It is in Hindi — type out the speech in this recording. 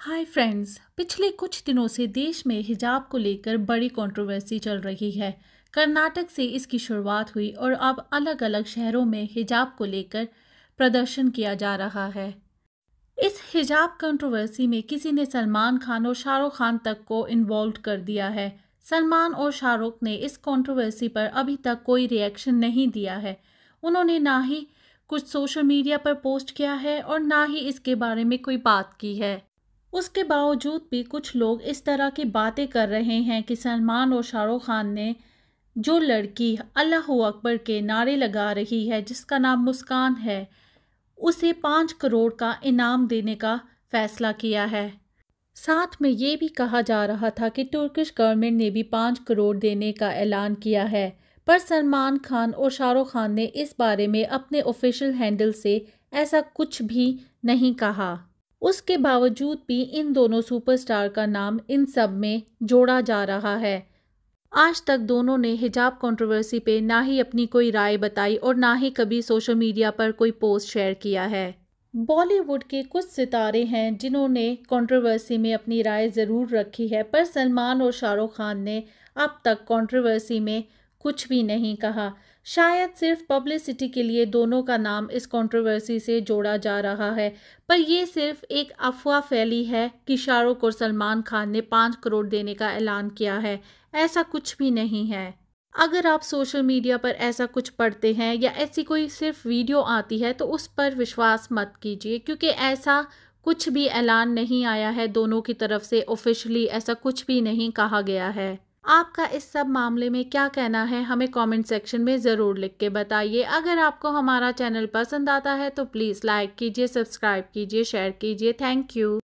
हाय फ्रेंड्स पिछले कुछ दिनों से देश में हिजाब को लेकर बड़ी कंट्रोवर्सी चल रही है कर्नाटक से इसकी शुरुआत हुई और अब अलग अलग शहरों में हिजाब को लेकर प्रदर्शन किया जा रहा है इस हिजाब कंट्रोवर्सी में किसी ने सलमान खान और शाहरुख खान तक को इन्वॉल्व कर दिया है सलमान और शाहरुख ने इस कंट्रोवर्सी पर अभी तक कोई रिएक्शन नहीं दिया है उन्होंने ना ही कुछ सोशल मीडिया पर पोस्ट किया है और ना ही इसके बारे में कोई बात की है उसके बावजूद भी कुछ लोग इस तरह की बातें कर रहे हैं कि सलमान और शाहरुख खान ने जो लड़की अल्लाह अकबर के नारे लगा रही है जिसका नाम मुस्कान है उसे पाँच करोड़ का इनाम देने का फैसला किया है साथ में ये भी कहा जा रहा था कि तुर्किश गवर्नमेंट ने भी पाँच करोड़ देने का ऐलान किया है पर सलमान खान और शाहरुख खान ने इस बारे में अपने ऑफिशियल हैंडल से ऐसा कुछ भी नहीं कहा उसके बावजूद भी इन दोनों सुपरस्टार का नाम इन सब में जोड़ा जा रहा है आज तक दोनों ने हिजाब कंट्रोवर्सी पे ना ही अपनी कोई राय बताई और ना ही कभी सोशल मीडिया पर कोई पोस्ट शेयर किया है बॉलीवुड के कुछ सितारे हैं जिन्होंने कंट्रोवर्सी में अपनी राय ज़रूर रखी है पर सलमान और शाहरुख खान ने अब तक कंट्रोवर्सी में कुछ भी नहीं कहा शायद सिर्फ पब्लिसिटी के लिए दोनों का नाम इस कंट्रोवर्सी से जोड़ा जा रहा है पर यह सिर्फ एक अफवाह फैली है कि शाहरुख और सलमान खान ने पाँच करोड़ देने का ऐलान किया है ऐसा कुछ भी नहीं है अगर आप सोशल मीडिया पर ऐसा कुछ पढ़ते हैं या ऐसी कोई सिर्फ वीडियो आती है तो उस पर विश्वास मत कीजिए क्योंकि ऐसा कुछ भी ऐलान नहीं आया है दोनों की तरफ से ऑफिशियली ऐसा कुछ भी नहीं कहा गया है आपका इस सब मामले में क्या कहना है हमें कमेंट सेक्शन में ज़रूर लिख के बताइए अगर आपको हमारा चैनल पसंद आता है तो प्लीज़ लाइक कीजिए सब्सक्राइब कीजिए शेयर कीजिए थैंक यू